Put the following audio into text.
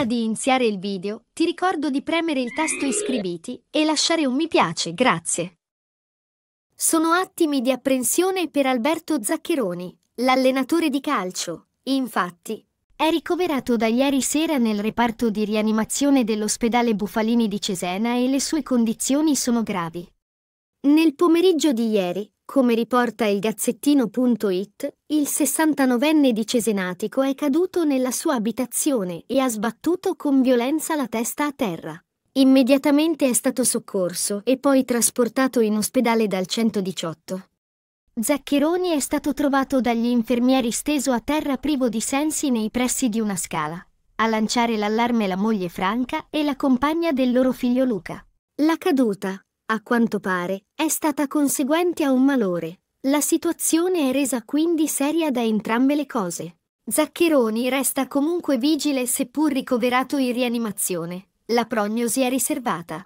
Prima di iniziare il video, ti ricordo di premere il tasto iscriviti e lasciare un mi piace, grazie. Sono attimi di apprensione per Alberto Zaccheroni, l'allenatore di calcio. Infatti, è ricoverato da ieri sera nel reparto di rianimazione dell'ospedale Bufalini di Cesena e le sue condizioni sono gravi. Nel pomeriggio di ieri, come riporta il gazzettino.it, il 69enne di Cesenatico è caduto nella sua abitazione e ha sbattuto con violenza la testa a terra. Immediatamente è stato soccorso e poi trasportato in ospedale dal 118. Zaccheroni è stato trovato dagli infermieri steso a terra privo di sensi nei pressi di una scala. A lanciare l'allarme la moglie Franca e la compagna del loro figlio Luca. La caduta, a quanto pare, è stata conseguente a un malore. La situazione è resa quindi seria da entrambe le cose. Zaccheroni resta comunque vigile seppur ricoverato in rianimazione. La prognosi è riservata.